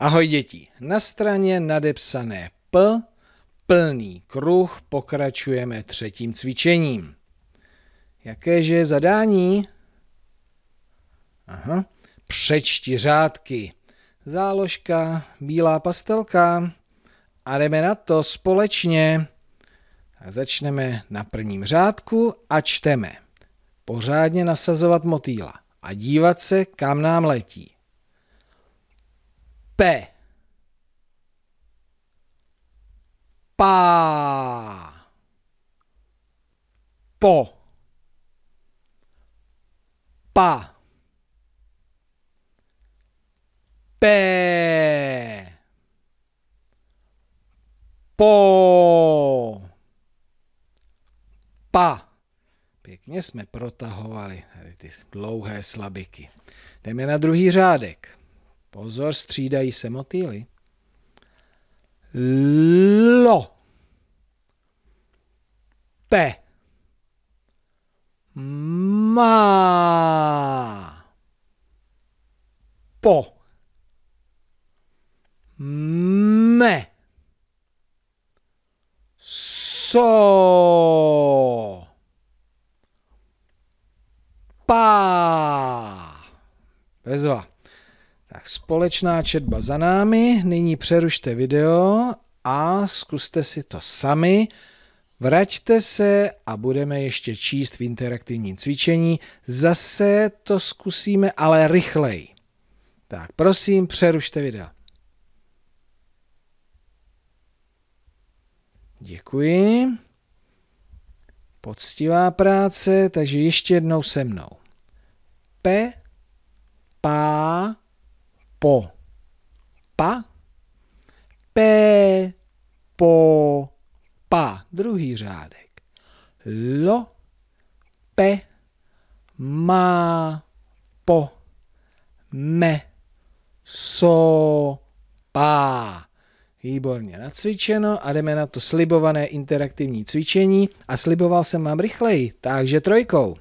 Ahoj děti, na straně nadepsané P, plný kruh, pokračujeme třetím cvičením. Jakéže je zadání? Aha, přečti řádky. Záložka, bílá pastelka. A jdeme na to společně. A začneme na prvním řádku a čteme. Pořádně nasazovat motýla a dívat se, kam nám letí. P. Pa. Po. Pa. Pe. Po. Pa. Pěkně jsme protahovali tady ty dlouhé slabiky. Jdeme na druhý řádek. Pozor, střídají se motýly. Lo. P. Ma. Po. Me. So. Pa. Bezva. Tak společná četba za námi, nyní přerušte video a zkuste si to sami. Vraťte se a budeme ještě číst v interaktivním cvičení. Zase to zkusíme, ale rychleji. Tak prosím, přerušte video. Děkuji. Poctivá práce, takže ještě jednou se mnou. P po, pa, p, po, pa, druhý řádek. Lo, pe, ma po, me, so, pa. Výborně nacvičeno a jdeme na to slibované interaktivní cvičení a sliboval jsem vám rychleji, takže trojkou.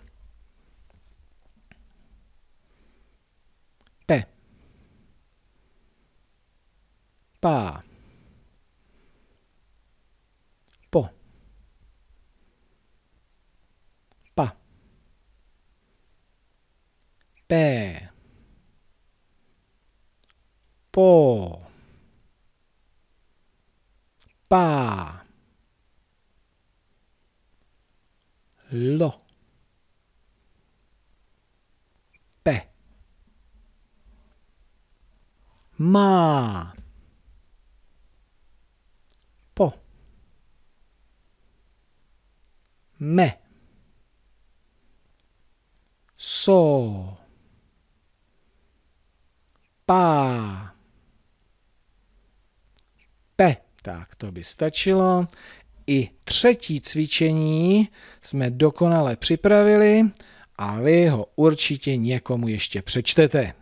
빠, 뽀, 빠, 빼, 뽀, 빠, 러, 빼, 마, me so pa, pe. Tak to by stačilo. I třetí cvičení jsme dokonale připravili a vy ho určitě někomu ještě přečtete.